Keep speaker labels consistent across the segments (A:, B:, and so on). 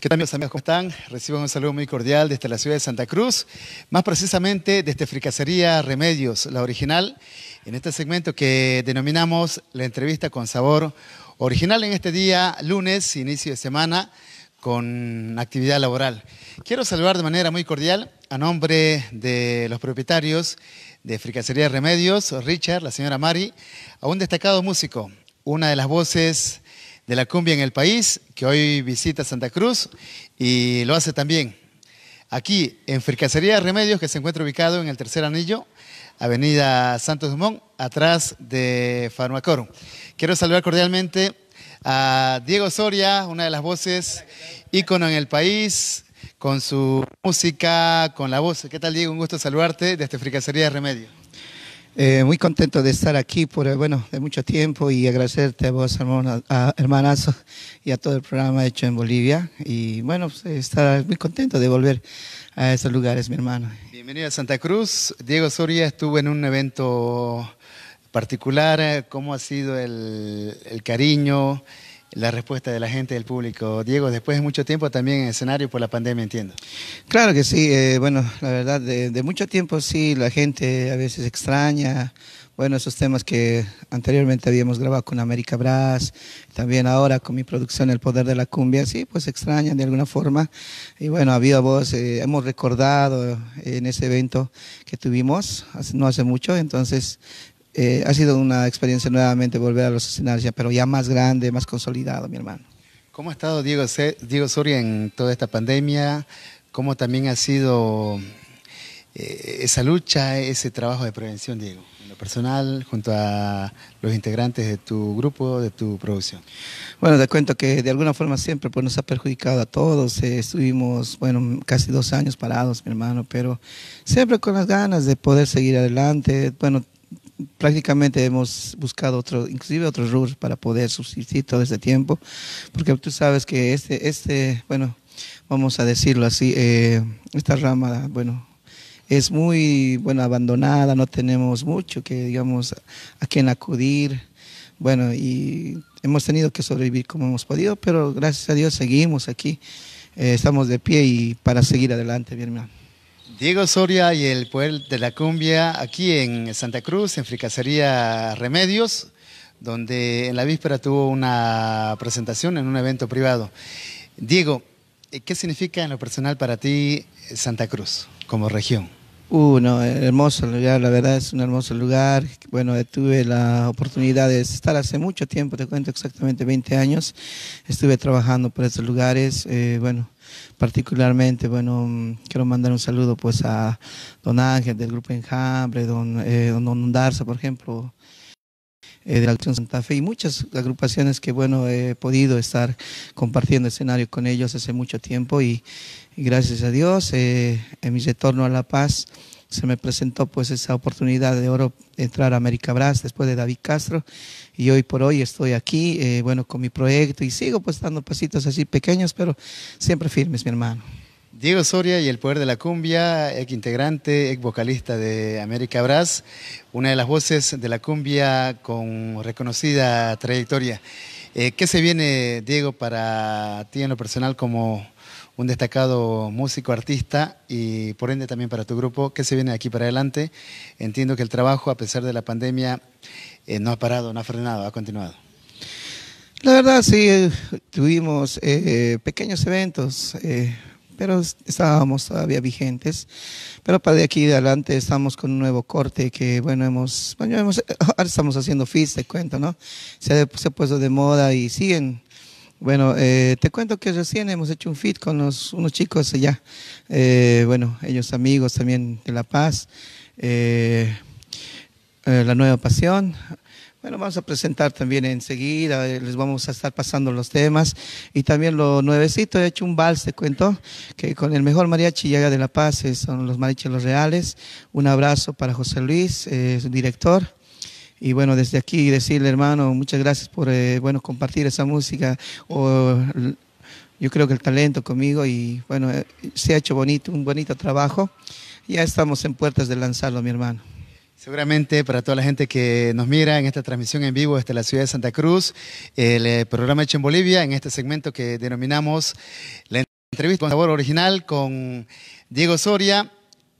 A: ¿Qué tal amigos, amigos? ¿Cómo están? Reciban un saludo muy cordial desde la ciudad de Santa Cruz, más precisamente desde Fricacería Remedios, la original, en este segmento que denominamos la entrevista con sabor original en este día, lunes, inicio de semana, con actividad laboral. Quiero saludar de manera muy cordial a nombre de los propietarios de Fricacería Remedios, Richard, la señora Mari, a un destacado músico, una de las voces de la cumbia en el país, que hoy visita Santa Cruz y lo hace también aquí en Fricacería Remedios, que se encuentra ubicado en el tercer anillo, Avenida Santos Dumont, atrás de Farmacorum. Quiero saludar cordialmente a Diego Soria, una de las voces ícono en el país, con su música, con la voz. ¿Qué tal, Diego? Un gusto saludarte desde Fricacería Remedios.
B: Eh, muy contento de estar aquí por, bueno, de mucho tiempo y agradecerte a vos, hermanos hermanazo, y a todo el programa hecho en Bolivia. Y bueno, pues, estar muy contento de volver a esos lugares, mi hermano.
A: Bienvenido a Santa Cruz. Diego Soria estuvo en un evento particular. ¿Cómo ha sido el, el cariño? la respuesta de la gente, del público. Diego, después de mucho tiempo también en escenario por la pandemia, entiendo.
B: Claro que sí, eh, bueno, la verdad, de, mucho tiempo sí, la gente a veces extraña, bueno, esos temas que anteriormente habíamos grabado con América Brass, también ahora con mi producción El Poder de la Cumbia, sí, pues extrañan de alguna forma. Y bueno, ha habido voz, eh, hemos recordado eh, en ese evento que tuvimos no hace mucho, entonces eh, ha sido una experiencia nuevamente volver a los escenarios, pero ya más grande, más consolidado, mi hermano.
A: ¿Cómo ha estado Diego, Diego Soria en toda esta pandemia? ¿Cómo también ha sido eh, esa lucha, ese trabajo de prevención, Diego, en lo personal, junto a los integrantes de tu grupo, de tu producción? Bueno, te cuento que de alguna forma siempre pues, nos ha
B: perjudicado a todos. Eh, estuvimos, bueno, casi dos años parados, mi hermano, pero siempre con las ganas de poder seguir adelante. Bueno, prácticamente hemos buscado otro, inclusive otros rubros para poder subsistir todo este tiempo, porque tú sabes que este, este bueno, vamos a decirlo así, eh, esta rama, bueno, es muy, bueno, abandonada, no tenemos mucho que, digamos, a quien acudir, bueno, y hemos tenido que sobrevivir como hemos podido, pero gracias a Dios seguimos aquí, eh, estamos de pie y para seguir adelante, mi hermano.
A: Diego Soria y el Pueblo de la cumbia aquí en Santa Cruz, en Fricacería Remedios, donde en la víspera tuvo una presentación en un evento privado. Diego, eh, ¿qué significa en lo personal para ti Santa Cruz como región?
B: Uno, uh, hermoso lugar, la verdad es un hermoso lugar. Bueno, tuve la oportunidad de estar hace mucho tiempo, te cuento exactamente 20 años. Estuve trabajando por estos lugares. Eh, bueno, particularmente, bueno, mm, quiero mandar un saludo pues a don Ángel del Grupo Enjambre, don, eh, don Darza, por ejemplo, eh, de la Acción Santa Fe y muchas agrupaciones que, bueno, he podido estar compartiendo escenario con ellos hace mucho tiempo y, y gracias a Dios, eh, en mi retorno a La Paz, se me presentó pues esa oportunidad de oro entrar a América Brass después de David Castro y hoy por hoy estoy aquí, eh, bueno, con mi proyecto y sigo pues dando pasitos así pequeños, pero siempre firmes, mi hermano.
A: Diego Soria y el Poder de la Cumbia, ex integrante, ex vocalista de América Brass una de las voces de la cumbia con reconocida trayectoria. Eh, ¿Qué se viene, Diego, para ti en lo personal como un destacado músico, artista y por ende también para tu grupo. ¿Qué se viene de aquí para adelante? Entiendo que el trabajo, a pesar de la pandemia, eh, no ha parado, no ha frenado, ha continuado.
B: La verdad, sí, eh, tuvimos eh, pequeños eventos, pero estábamos todavía vigentes. Pero para de aquí adelante estamos con un nuevo corte que, bueno, hemos, bueno, estamos haciendo fiesta de cuento, ¿no? Se se ha puesto de moda y siguen bueno, eh, te cuento que recién hemos hecho un fit con unos chicos allá, eh, bueno, ellos amigos también de La Paz, eh, La Nueva Pasión. Bueno, vamos a presentar también enseguida, les vamos a estar pasando los temas y también lo nuevecito, he hecho un vals, te cuento, que con el mejor mariachi llega de La Paz, son los mariachis los reales. Un abrazo para José Luis, su director. Y bueno, desde aquí decirle, hermano, muchas gracias por eh, bueno, compartir esa música. O, yo creo que el talento conmigo y bueno, eh, se ha hecho bonito, un bonito trabajo. Ya estamos
A: en puertas de lanzarlo, mi hermano. Seguramente para toda la gente que nos mira en esta transmisión en vivo desde la ciudad de Santa Cruz, el eh, programa hecho en Bolivia, en este segmento que denominamos la entrevista con sabor original con Diego Soria,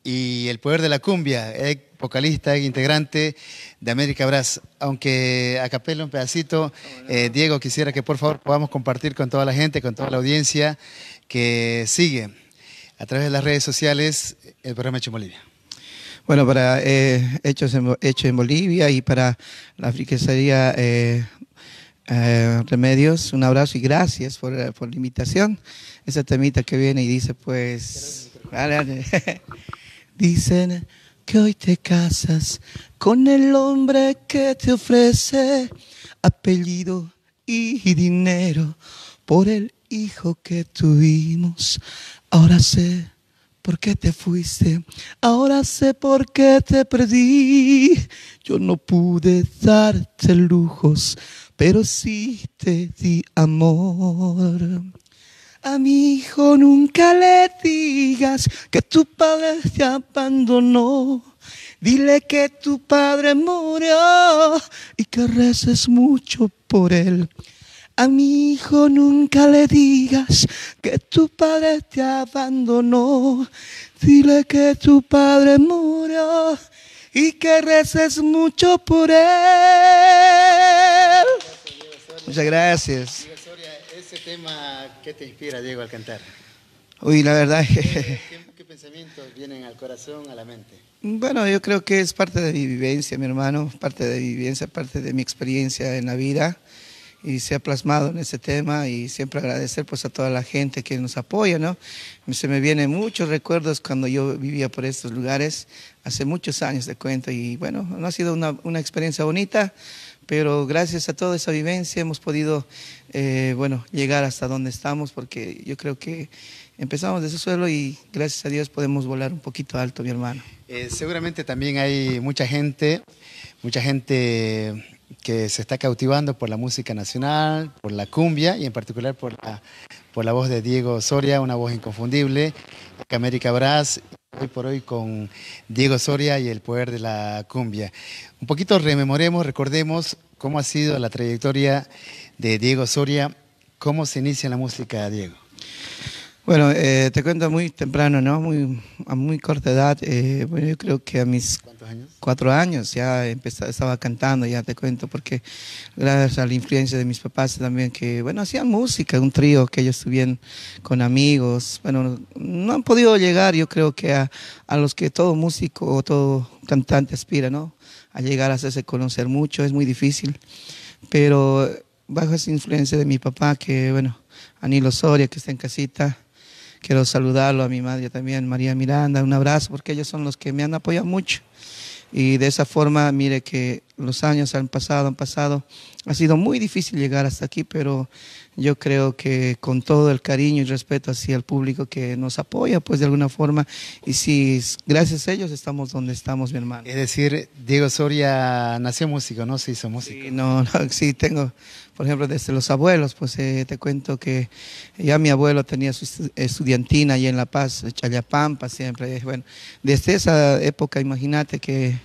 A: y el poder de la cumbia, ex eh, vocalista, ex eh, integrante de América bras Aunque a un pedacito, eh, Diego, quisiera que por favor podamos compartir con toda la gente, con toda la audiencia que sigue a través de las redes sociales el programa Hecho en Bolivia.
B: Bueno, para Hechos en, Hecho en Bolivia y para la friquecería Remedios, un abrazo y gracias por, por la invitación. Esa temita que viene y dice, pues... Dicen
C: que hoy te casas con el hombre que te ofrece apellido y dinero por el hijo que tuvimos. Ahora sé por qué te fuiste, ahora sé por qué te perdí. Yo no pude darte lujos, pero sí te di amor. A mi hijo nunca le digas que tu padre te abandonó. Dile que tu padre murió y que reces mucho por él. A mi hijo nunca le digas que tu padre te abandonó. Dile que tu padre murió y que reces mucho por él. Muchas gracias
A: ese tema, ¿qué te inspira, Diego, al cantar?
B: Uy, la verdad
A: qué pensamientos vienen al corazón, a la mente?
B: Bueno, yo creo que es parte de mi vivencia, mi hermano, parte de mi vivencia, parte de mi experiencia en la vida y se ha plasmado en ese tema y siempre agradecer pues a toda la gente que nos apoya, ¿no? Se me vienen muchos recuerdos cuando yo vivía por estos lugares, hace muchos años de cuenta y bueno, no ha sido una, una experiencia bonita, pero gracias a toda esa vivencia hemos podido, eh, bueno, llegar hasta donde estamos porque
A: yo creo que empezamos de ese suelo y gracias a Dios podemos volar un poquito alto, mi hermano. Eh, seguramente también hay mucha gente, mucha gente que se está cautivando por la música nacional, por la cumbia y en particular por la, por la voz de Diego Soria, una voz inconfundible, América Brás, hoy por hoy con Diego Soria y el poder de la cumbia. Un poquito rememoremos, recordemos cómo ha sido la trayectoria de Diego Soria, cómo se inicia la música, Diego. Bueno, eh, te cuento muy temprano, ¿no? Muy, a muy corta edad. Eh,
B: bueno, yo creo que a mis cuatro años ya empezaba, estaba cantando, ya te cuento, porque gracias a la influencia de mis papás también, que, bueno, hacían música, un trío que ellos tuvieron con amigos. Bueno, no han podido llegar, yo creo que a, a los que todo músico o todo cantante aspira, ¿no? A llegar a hacerse conocer mucho, es muy difícil. Pero bajo esa influencia de mi papá, que, bueno, Anilo Soria, que está en casita, Quiero saludarlo a mi madre también, María Miranda, un abrazo, porque ellos son los que me han apoyado mucho. Y de esa forma, mire que los años han pasado, han pasado. Ha sido muy difícil llegar hasta aquí, pero yo creo que con todo el cariño y respeto hacia el público que nos apoya, pues de alguna forma, y si gracias a ellos estamos donde estamos, mi hermano.
A: Es decir, Diego Soria nació músico, ¿no? Se hizo músico. no,
B: no, sí, tengo, por ejemplo, desde los abuelos, pues eh, te cuento que ya mi abuelo tenía su estudiantina ahí en La Paz, Chayapampa, siempre. Bueno, desde esa época, imagínate que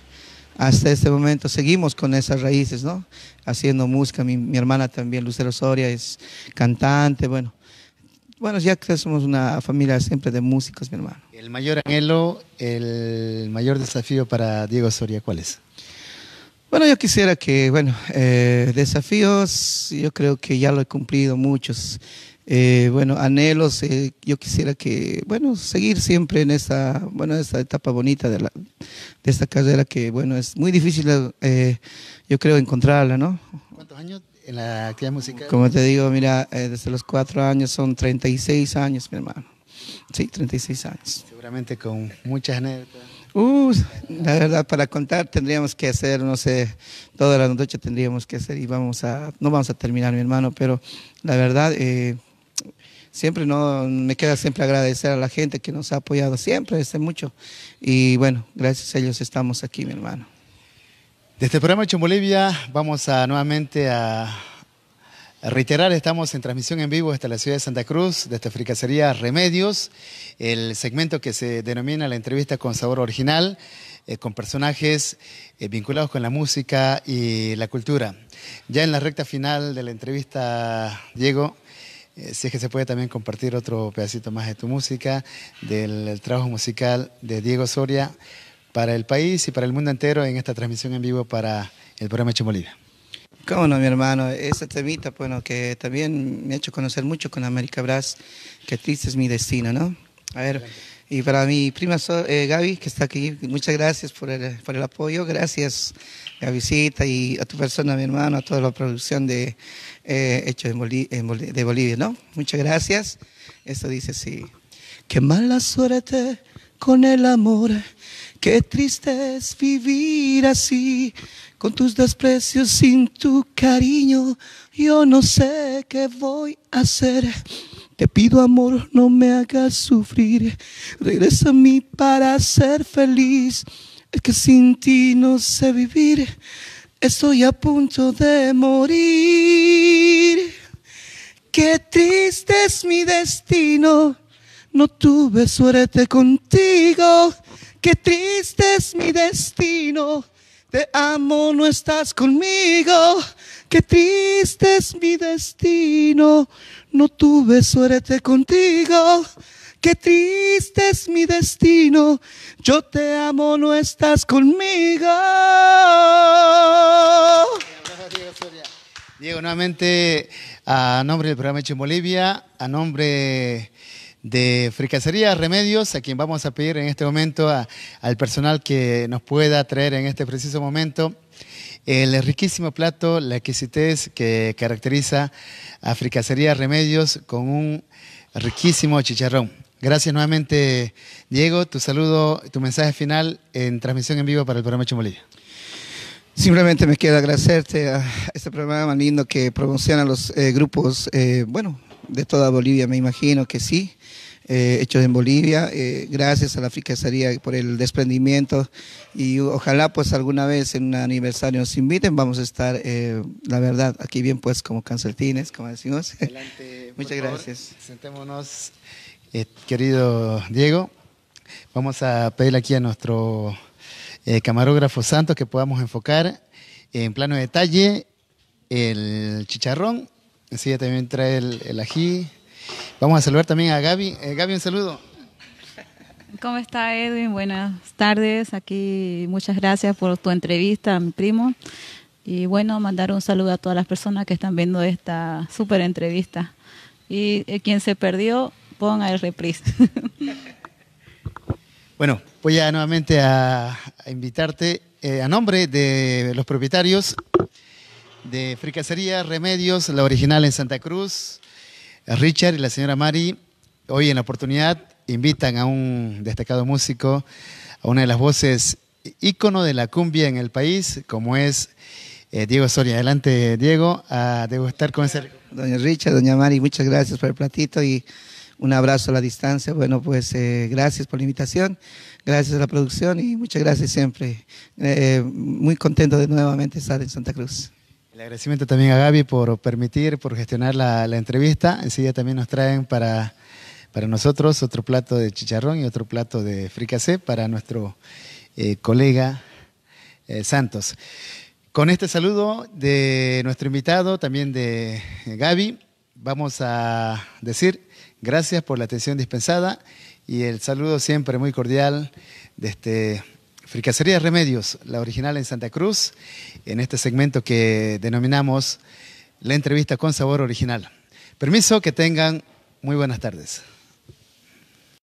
B: hasta este momento seguimos con esas raíces, ¿no? Haciendo música, mi, hermana también, Lucero Soria, es cantante, bueno. Bueno,
A: ya que somos
B: una familia siempre de músicos, mi hermano.
A: El mayor anhelo, el mayor desafío para Diego Soria, ¿cuál es? Bueno, yo quisiera que, bueno, eh,
B: desafíos, yo creo que ya lo he cumplido muchos. Eh, bueno, anhelos, eh, yo quisiera que, bueno, seguir siempre en esta bueno, etapa bonita de, la, de esta carrera que, bueno, es muy difícil, eh, yo creo, encontrarla, ¿no?
A: ¿Cuántos años en la actividad musical? Como te digo,
B: mira, desde los cuatro años son 36 años, mi hermano. Sí, 36 años. Seguramente con muchas anécdotas. Uh, la verdad, para contar tendríamos que hacer, no sé, toda la noche tendríamos que hacer y vamos a, no vamos a terminar, mi hermano, pero la verdad, siempre no me queda siempre agradecer a la gente que nos ha apoyado siempre, desde mucho. Y bueno,
A: gracias a ellos estamos aquí, mi hermano. Desde el este programa Hecho en Bolivia vamos a nuevamente a reiterar, estamos en transmisión en vivo desde la ciudad de Santa Cruz, desde Fricacería Remedios, el segmento que se denomina la entrevista con sabor original, eh, con personajes eh, vinculados con la música y la cultura. Ya en la recta final de la entrevista, Diego, eh, si es que se puede también compartir otro pedacito más de tu música, del trabajo musical de Diego Soria para el país y para el mundo entero en esta transmisión en vivo para el programa Hecho bolivia
B: Cómo no, mi hermano, esa temita, bueno, que también me ha hecho conocer mucho con América Brass que triste es mi destino, ¿no? A ver. Y para mi prima eh, Gaby, que está aquí, muchas gracias por el, por el apoyo, gracias Gabycita y a tu persona, mi hermano, a toda la producción de eh, Hechos en de Bolivia, ¿no? Muchas gracias.
C: Esto dice así, qué mala suerte con el amor, qué triste es vivir así, con tus desprecios, sin tu cariño, yo no sé qué voy a hacer. Te pido amor, no me hagas sufrir. Regresa a mí para ser feliz. Es que sin ti no sé vivir. Estoy a punto de morir. Qué triste es mi destino. No tuve suerte contigo. Qué triste es mi destino. Te amo, no estás conmigo. Qué triste es mi destino. No tuve suerte contigo. Qué triste es mi destino. Yo te amo,
A: no estás conmigo. Diego, nuevamente a nombre del programa Hecho en Bolivia, a nombre de Fricacería Remedios, a quien vamos a pedir en este momento al personal que nos pueda traer en este preciso momento el riquísimo plato, la exquisitez que caracteriza a Fricacería Remedios con un riquísimo chicharrón. Gracias nuevamente, Diego. Tu saludo, tu mensaje final en transmisión en vivo para el programa Chumolilla.
B: Simplemente me queda agradecerte a este programa lindo que promociona los eh, grupos, eh, bueno, de toda Bolivia, me imagino que sí. Eh, hechos en Bolivia. Eh, gracias a la Fricasaría por el desprendimiento y ojalá pues alguna vez en un aniversario nos inviten. Vamos a estar, eh, la
A: verdad, aquí bien pues como canceltines, como decimos. Adelante, Muchas gracias. Sentémonos, querido Diego. Vamos a pedir aquí a nuestro camarógrafo Santos que podamos enfocar en plano de detalle el chicharrón. Sí, también trae el ají. Vamos a saludar también a Gaby. Eh, Gaby, un saludo. ¿Cómo está Edwin? Buenas tardes. Aquí muchas gracias por tu entrevista, mi primo. Y bueno, mandar un saludo a todas las personas que están viendo esta súper entrevista. Y eh, quien se perdió, ponga el reprise. bueno, voy ya nuevamente a, invitarte eh, a nombre de los propietarios de Fricacería Remedios, la original en Santa Cruz, eh, Richard y la señora Mari, hoy en la oportunidad invitan a un destacado músico, a una de las voces ícono de la cumbia en el país, como es eh, Diego Soria. Adelante, Diego, Debo estar con ese... Doña Richard, doña Mari, muchas gracias por el platito y
B: un abrazo a la distancia. Bueno, pues eh, gracias por la invitación, gracias a la producción y muchas
A: gracias siempre. muy contento de nuevamente estar en Santa Cruz. El agradecimiento también a Gaby por permitir, por gestionar la, entrevista. Enseguida también nos traen para, para nosotros otro plato de chicharrón y otro plato de fricasé para nuestro eh, colega eh, Santos. Con este saludo de nuestro invitado, también de eh, Gaby, vamos a decir gracias por la atención dispensada y el saludo siempre muy cordial de este Fricacería Remedios, la original en Santa Cruz, en este segmento que denominamos la entrevista con sabor original. Permiso, que tengan muy buenas tardes.